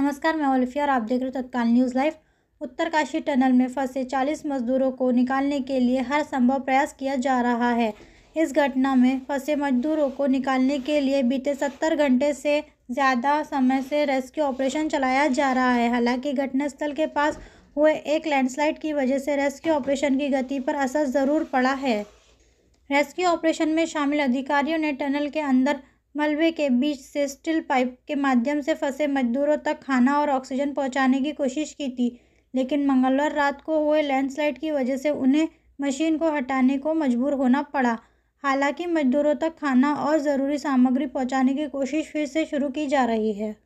नमस्कार मैं ओलिफिया और आप देख रहे हो तत्काल न्यूज़ लाइव उत्तरकाशी टनल में फंसे 40 मजदूरों को निकालने के लिए हर संभव प्रयास किया जा रहा है इस घटना में फंसे मजदूरों को निकालने के लिए बीते 70 घंटे से ज़्यादा समय से रेस्क्यू ऑपरेशन चलाया जा रहा है हालांकि घटनास्थल के पास हुए एक लैंडस्लाइड की वजह से रेस्क्यू ऑपरेशन की गति पर असर ज़रूर पड़ा है रेस्क्यू ऑपरेशन में शामिल अधिकारियों ने टनल के अंदर मलबे के बीच से स्टील पाइप के माध्यम से फंसे मजदूरों तक खाना और ऑक्सीजन पहुंचाने की कोशिश की थी लेकिन मंगलवार रात को हुए लैंडस्लाइड की वजह से उन्हें मशीन को हटाने को मजबूर होना पड़ा हालांकि मजदूरों तक खाना और ज़रूरी सामग्री पहुंचाने की कोशिश फिर से शुरू की जा रही है